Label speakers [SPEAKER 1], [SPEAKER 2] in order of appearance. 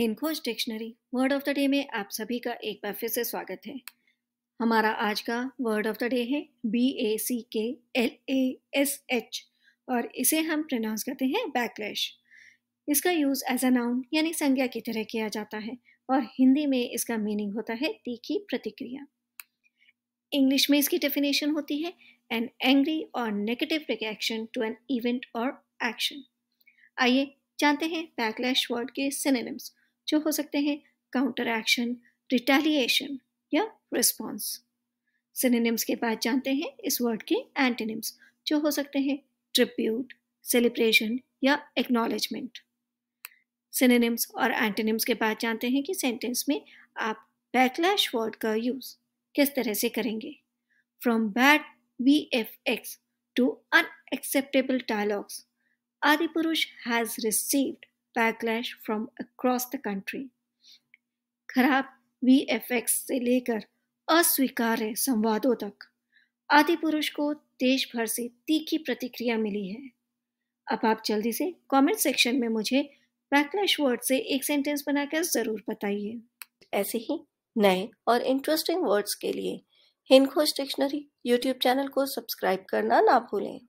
[SPEAKER 1] in dictionary word of the day में आप सभी का एक बार फिर से स्वागत है हमारा आज का वर्ड ऑफ द डे है B A C K L A S H और इसे हम प्रोनाउंस करते हैं बैकलैश इसका यूज़ एज अ नाउन यानी संज्ञा की तरह किया जाता है और हिंदी में इसका मीनिंग होता है तीखी प्रतिक्रिया इंग्लिश में इसकी डेफिनेशन होती है एन एंग्री और negative reaction to an event और एक्शन आइए जानते हैं बैकलैश वर्ड के सिनेम्स जो हो सकते हैं काउंटर एक्शन रिटेलिएशन या रिस्पॉन्स सिनेनिम्स के बाद जानते हैं इस वर्ड के एंटेनिम्स जो हो सकते हैं ट्रिब्यूट सेलिब्रेशन या एक्नॉलेजमेंट सिनेनिम्स और एंटेनिम्स के बाद जानते हैं कि सेंटेंस में आप बैकलैश वर्ड का यूज़ किस तरह से करेंगे from bad V F X to unacceptable dialogues Adipurush has received backlash from across the country खराब वी एफ एक्स से लेकर अस्वीकार्य संवादों तक आदि पुरुष को देश भर से तीखी प्रतिक्रिया मिली है अब आप जल्दी से कमेंट सेक्शन में मुझे बैकलैश वर्ड से एक सेंटेंस बनाकर ज़रूर बताइए ऐसे ही नए और इंटरेस्टिंग वर्ड्स के लिए हिंदोज डिक्शनरी यूट्यूब चैनल को सब्सक्राइब करना ना भूलें